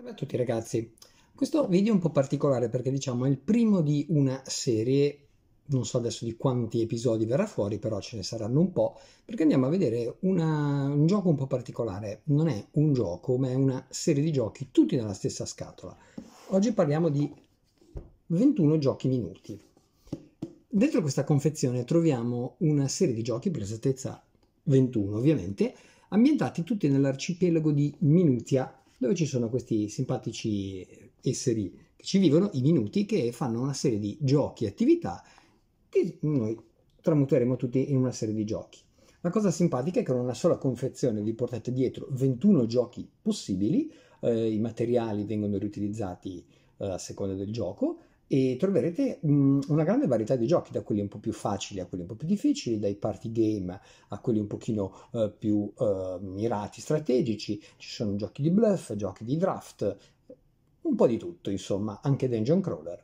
Salve a tutti ragazzi, questo video è un po' particolare perché diciamo è il primo di una serie, non so adesso di quanti episodi verrà fuori, però ce ne saranno un po', perché andiamo a vedere una, un gioco un po' particolare, non è un gioco ma è una serie di giochi tutti nella stessa scatola. Oggi parliamo di 21 giochi minuti. Dentro questa confezione troviamo una serie di giochi, per esattezza 21 ovviamente, ambientati tutti nell'arcipelago di Minutia dove ci sono questi simpatici esseri che ci vivono, i minuti, che fanno una serie di giochi e attività che noi tramuteremo tutti in una serie di giochi. La cosa simpatica è che con una sola confezione vi portate dietro 21 giochi possibili, eh, i materiali vengono riutilizzati eh, a seconda del gioco, e troverete mh, una grande varietà di giochi, da quelli un po' più facili a quelli un po' più difficili, dai party game a quelli un pochino eh, più eh, mirati, strategici, ci sono giochi di bluff, giochi di draft, un po' di tutto, insomma, anche dungeon crawler.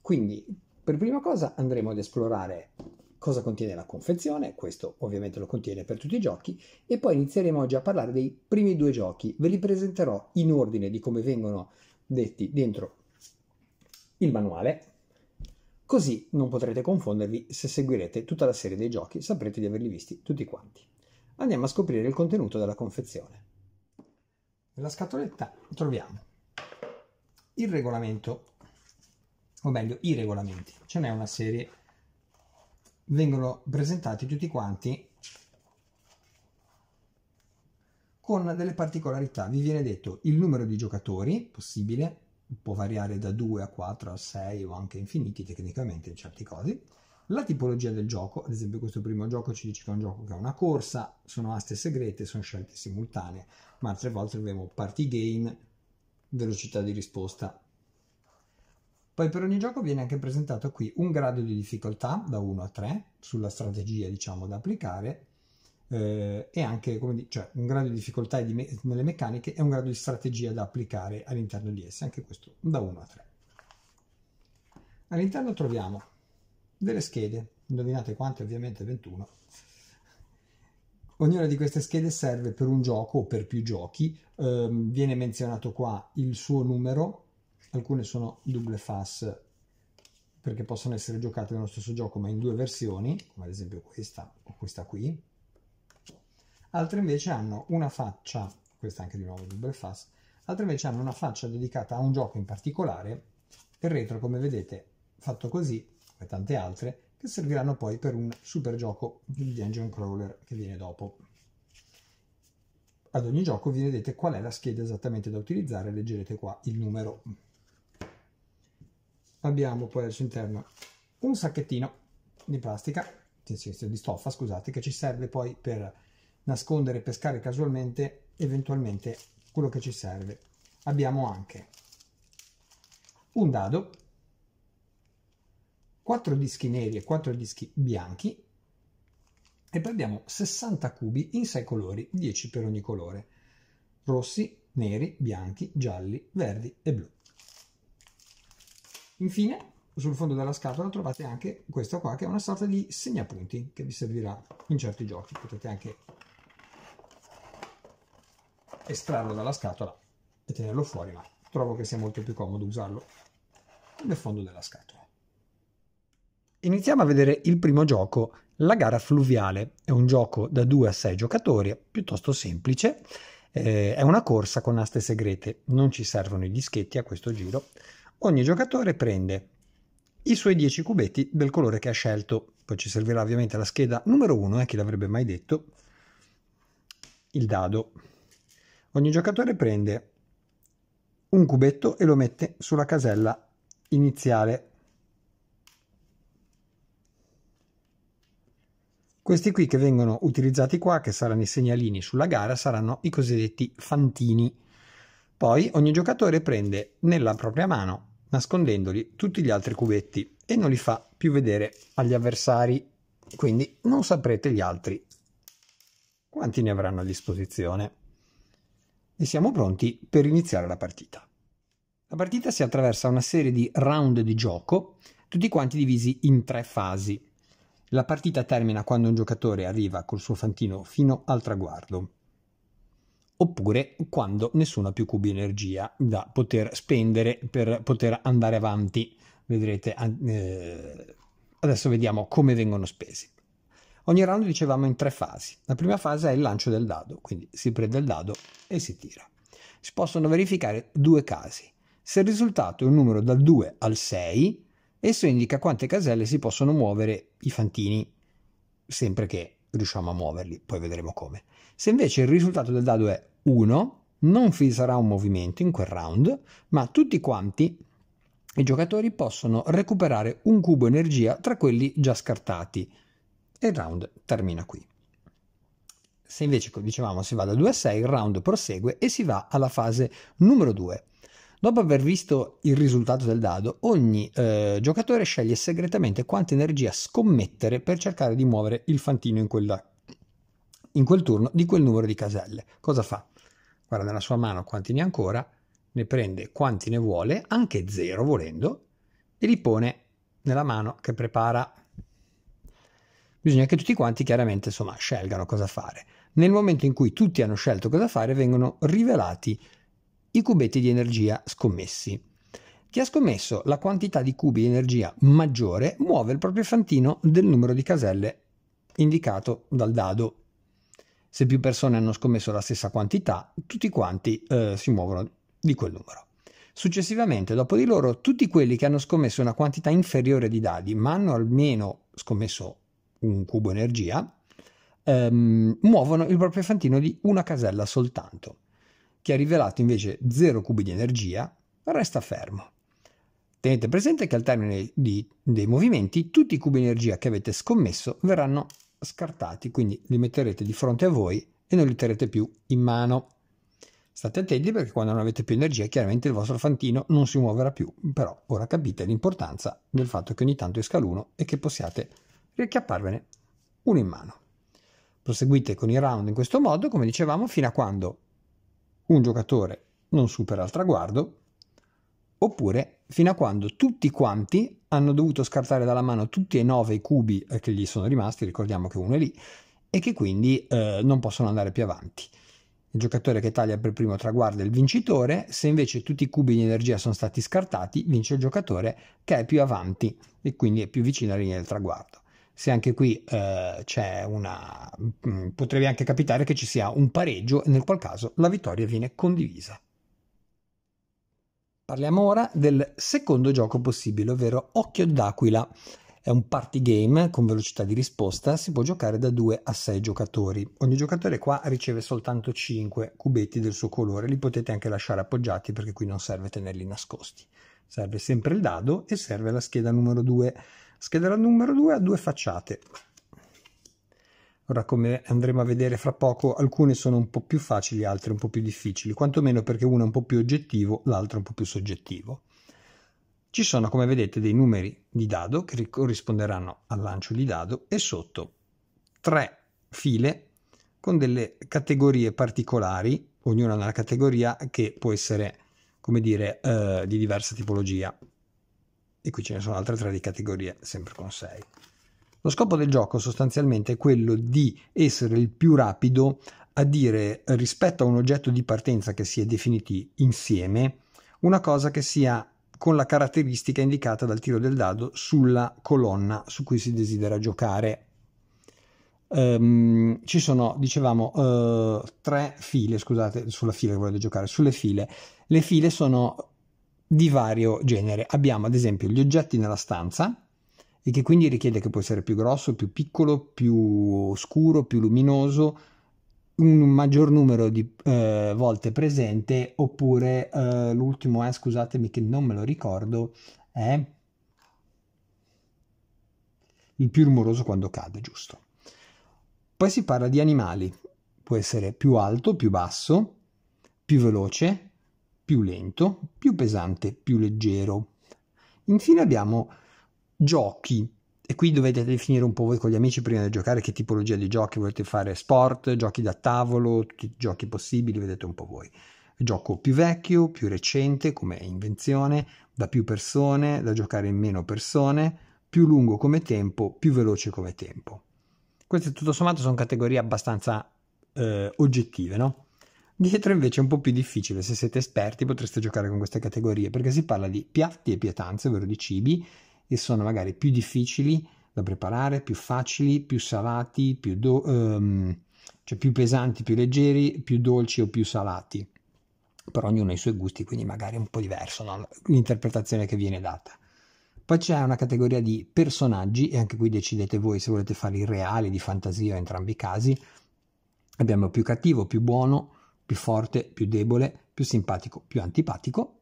Quindi, per prima cosa andremo ad esplorare cosa contiene la confezione, questo ovviamente lo contiene per tutti i giochi, e poi inizieremo oggi a parlare dei primi due giochi. Ve li presenterò in ordine di come vengono detti dentro il manuale, così non potrete confondervi se seguirete tutta la serie dei giochi, saprete di averli visti tutti quanti. Andiamo a scoprire il contenuto della confezione. Nella scatoletta troviamo il regolamento, o meglio i regolamenti, ce n'è una serie, vengono presentati tutti quanti con delle particolarità. Vi viene detto il numero di giocatori possibile, può variare da 2 a 4 a 6 o anche infiniti tecnicamente in certi casi. La tipologia del gioco, ad esempio questo primo gioco ci dice che è un gioco che ha una corsa, sono aste segrete, sono scelte simultanee, ma altre volte abbiamo party game, velocità di risposta. Poi per ogni gioco viene anche presentato qui un grado di difficoltà da 1 a 3 sulla strategia diciamo da applicare eh, e anche come cioè, un grado di difficoltà di me- nelle meccaniche e un grado di strategia da applicare all'interno di esse, anche questo da 1 a 3. All'interno troviamo delle schede, indovinate quante ovviamente 21. Ognuna di queste schede serve per un gioco o per più giochi, eh, viene menzionato qua il suo numero, alcune sono double fast perché possono essere giocate nello stesso gioco ma in due versioni, come ad esempio questa o questa qui, altre invece hanno una faccia, questa anche di nuovo di Belfast, altre invece hanno una faccia dedicata a un gioco in particolare, il retro come vedete fatto così, come tante altre, che serviranno poi per un super gioco di dungeon crawler che viene dopo. Ad ogni gioco vi vedete qual è la scheda esattamente da utilizzare, leggerete qua il numero. Abbiamo poi al suo interno un sacchettino di plastica, di stoffa, scusate, che ci serve poi per nascondere e pescare casualmente eventualmente quello che ci serve. Abbiamo anche un dado, quattro dischi neri e quattro dischi bianchi e poi abbiamo 60 cubi in 6 colori, 10 per ogni colore, rossi, neri, bianchi, gialli, verdi e blu. Infine sul fondo della scatola trovate anche questa qua che è una sorta di segnapunti che vi servirà in certi giochi, potete anche estrarlo dalla scatola e tenerlo fuori, ma trovo che sia molto più comodo usarlo nel fondo della scatola. Iniziamo a vedere il primo gioco, la gara fluviale. È un gioco da 2 a 6 giocatori, piuttosto semplice. Eh, è una corsa con aste segrete, non ci servono i dischetti a questo giro. Ogni giocatore prende i suoi 10 cubetti del colore che ha scelto. Poi ci servirà ovviamente la scheda numero 1, eh, chi l'avrebbe mai detto, il dado Ogni giocatore prende un cubetto e lo mette sulla casella iniziale. Questi qui che vengono utilizzati qua, che saranno i segnalini sulla gara, saranno i cosiddetti fantini. Poi ogni giocatore prende nella propria mano, nascondendoli, tutti gli altri cubetti e non li fa più vedere agli avversari, quindi non saprete gli altri quanti ne avranno a disposizione e siamo pronti per iniziare la partita. La partita si attraversa una serie di round di gioco, tutti quanti divisi in tre fasi. La partita termina quando un giocatore arriva col suo fantino fino al traguardo, oppure quando nessuno ha più cubi energia da poter spendere per poter andare avanti. Vedrete, eh, adesso vediamo come vengono spesi. Ogni round dicevamo in tre fasi. La prima fase è il lancio del dado, quindi si prende il dado e si tira. Si possono verificare due casi. Se il risultato è un numero dal 2 al 6, esso indica quante caselle si possono muovere i fantini, sempre che riusciamo a muoverli, poi vedremo come. Se invece il risultato del dado è 1, non vi sarà un movimento in quel round, ma tutti quanti i giocatori possono recuperare un cubo energia tra quelli già scartati, il round termina qui. Se invece, come dicevamo, si va da 2 a 6, il round prosegue e si va alla fase numero 2. Dopo aver visto il risultato del dado, ogni eh, giocatore sceglie segretamente quanta energia scommettere per cercare di muovere il fantino in, quella, in quel turno di quel numero di caselle. Cosa fa? Guarda nella sua mano quanti ne ha ancora, ne prende quanti ne vuole, anche zero volendo, e li pone nella mano che prepara bisogna che tutti quanti chiaramente insomma, scelgano cosa fare. Nel momento in cui tutti hanno scelto cosa fare vengono rivelati i cubetti di energia scommessi. Chi ha scommesso la quantità di cubi di energia maggiore muove il proprio fantino del numero di caselle indicato dal dado. Se più persone hanno scommesso la stessa quantità, tutti quanti eh, si muovono di quel numero. Successivamente, dopo di loro, tutti quelli che hanno scommesso una quantità inferiore di dadi, ma hanno almeno scommesso un cubo energia, ehm, muovono il proprio fantino di una casella soltanto, che ha rivelato invece 0 cubi di energia, resta fermo. Tenete presente che al termine di, dei movimenti tutti i cubi di energia che avete scommesso verranno scartati, quindi li metterete di fronte a voi e non li terrete più in mano. State attenti perché quando non avete più energia chiaramente il vostro fantino non si muoverà più, però ora capite l'importanza del fatto che ogni tanto esca l'uno e che possiate riacchiapparvene uno in mano. Proseguite con i round in questo modo, come dicevamo, fino a quando un giocatore non supera il traguardo, oppure fino a quando tutti quanti hanno dovuto scartare dalla mano tutti e nove i cubi eh, che gli sono rimasti, ricordiamo che uno è lì, e che quindi eh, non possono andare più avanti. Il giocatore che taglia per primo traguardo è il vincitore, se invece tutti i cubi di energia sono stati scartati, vince il giocatore che è più avanti e quindi è più vicino alla linea del traguardo se anche qui eh, c'è una mm, potrebbe anche capitare che ci sia un pareggio nel qual caso la vittoria viene condivisa. Parliamo ora del secondo gioco possibile, ovvero Occhio d'Aquila. È un party game con velocità di risposta, si può giocare da 2 a 6 giocatori. Ogni giocatore qua riceve soltanto 5 cubetti del suo colore, li potete anche lasciare appoggiati perché qui non serve tenerli nascosti. Serve sempre il dado e serve la scheda numero 2 Scheda numero 2 ha due facciate. Ora, come andremo a vedere fra poco, alcune sono un po' più facili, altre un po' più difficili, quantomeno perché una è un po' più oggettivo, l'altra un po' più soggettivo. Ci sono, come vedete, dei numeri di dado che corrisponderanno al lancio di dado e sotto tre file con delle categorie particolari, ognuna una categoria che può essere, come dire, eh, di diversa tipologia e qui ce ne sono altre tre di categorie, sempre con 6. Lo scopo del gioco sostanzialmente è quello di essere il più rapido a dire rispetto a un oggetto di partenza che si è definiti insieme una cosa che sia con la caratteristica indicata dal tiro del dado sulla colonna su cui si desidera giocare. Um, ci sono, dicevamo, uh, tre file, scusate, sulla fila che volete giocare, sulle file. Le file sono di vario genere. Abbiamo ad esempio gli oggetti nella stanza e che quindi richiede che può essere più grosso, più piccolo, più scuro, più luminoso, un maggior numero di eh, volte presente oppure eh, l'ultimo è, eh, scusatemi che non me lo ricordo, è il più rumoroso quando cade, giusto. Poi si parla di animali, può essere più alto, più basso, più veloce, più lento, più pesante, più leggero. Infine abbiamo giochi. E qui dovete definire un po' voi con gli amici prima di giocare che tipologia di giochi volete fare, sport, giochi da tavolo, tutti i giochi possibili, vedete un po' voi. Gioco più vecchio, più recente come invenzione, da più persone, da giocare in meno persone, più lungo come tempo, più veloce come tempo. Queste tutto sommato sono categorie abbastanza eh, oggettive, no? Dietro invece è un po' più difficile, se siete esperti potreste giocare con queste categorie perché si parla di piatti e pietanze, ovvero di cibi che sono magari più difficili da preparare, più facili, più salati, più, do- um, cioè più pesanti, più leggeri, più dolci o più salati. Per ognuno ha i suoi gusti, quindi magari è un po' diverso no? l'interpretazione che viene data. Poi c'è una categoria di personaggi, e anche qui decidete voi se volete fare il reale, di fantasia, in entrambi i casi. Abbiamo più cattivo, più buono, più forte, più debole, più simpatico, più antipatico.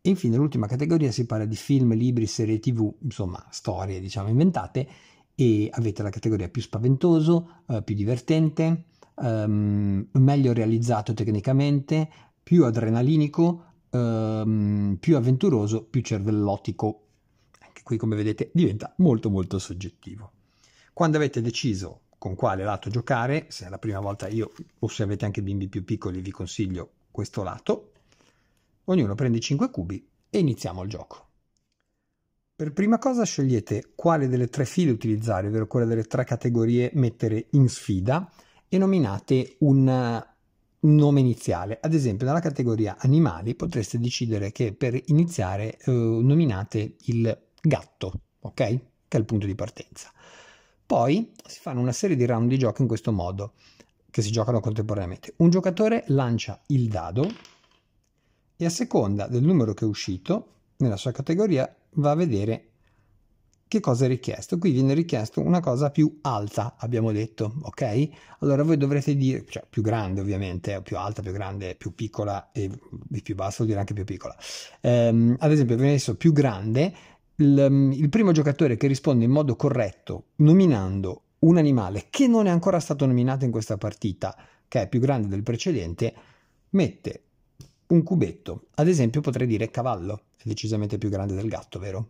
E infine l'ultima categoria si parla di film, libri, serie tv, insomma storie diciamo inventate e avete la categoria più spaventoso, eh, più divertente, ehm, meglio realizzato tecnicamente, più adrenalinico, ehm, più avventuroso, più cervellotico. Anche qui come vedete diventa molto molto soggettivo. Quando avete deciso con quale lato giocare. Se è la prima volta io o se avete anche bimbi più piccoli vi consiglio questo lato. Ognuno prende 5 cubi e iniziamo il gioco. Per prima cosa scegliete quale delle tre file utilizzare, ovvero quale delle tre categorie mettere in sfida e nominate un nome iniziale. Ad esempio, nella categoria animali potreste decidere che per iniziare eh, nominate il gatto, ok? Che è il punto di partenza. Poi si fanno una serie di round di gioco in questo modo, che si giocano contemporaneamente. Un giocatore lancia il dado e a seconda del numero che è uscito nella sua categoria va a vedere che cosa è richiesto. Qui viene richiesto una cosa più alta, abbiamo detto, ok? Allora voi dovrete dire, cioè più grande ovviamente, eh, più alta, più grande, più piccola e più basso vuol dire anche più piccola. Ehm, ad esempio viene messo più grande, il, mm, il primo giocatore che risponde in modo corretto nominando un animale che non è ancora stato nominato in questa partita, che è più grande del precedente, mette un cubetto. Ad esempio potrei dire cavallo, è decisamente più grande del gatto, vero?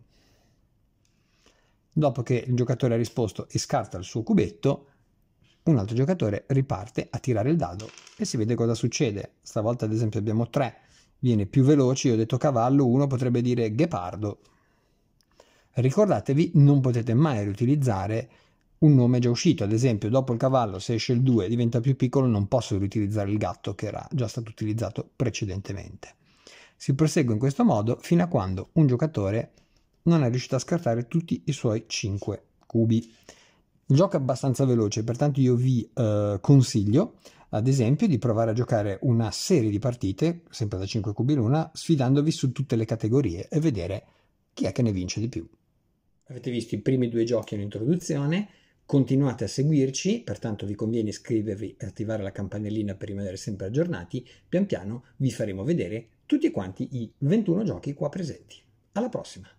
Dopo che il giocatore ha risposto e scarta il suo cubetto, un altro giocatore riparte a tirare il dado e si vede cosa succede. Stavolta ad esempio abbiamo tre, viene più veloce, io ho detto cavallo, uno potrebbe dire ghepardo, Ricordatevi, non potete mai riutilizzare un nome già uscito, ad esempio dopo il cavallo se esce il 2 e diventa più piccolo non posso riutilizzare il gatto che era già stato utilizzato precedentemente. Si prosegue in questo modo fino a quando un giocatore non è riuscito a scartare tutti i suoi 5 cubi. Il gioco è abbastanza veloce, pertanto io vi eh, consiglio ad esempio di provare a giocare una serie di partite, sempre da 5 cubi l'una, sfidandovi su tutte le categorie e vedere chi è che ne vince di più avete visto i primi due giochi e un'introduzione, continuate a seguirci, pertanto vi conviene iscrivervi e attivare la campanellina per rimanere sempre aggiornati, pian piano vi faremo vedere tutti quanti i 21 giochi qua presenti. Alla prossima!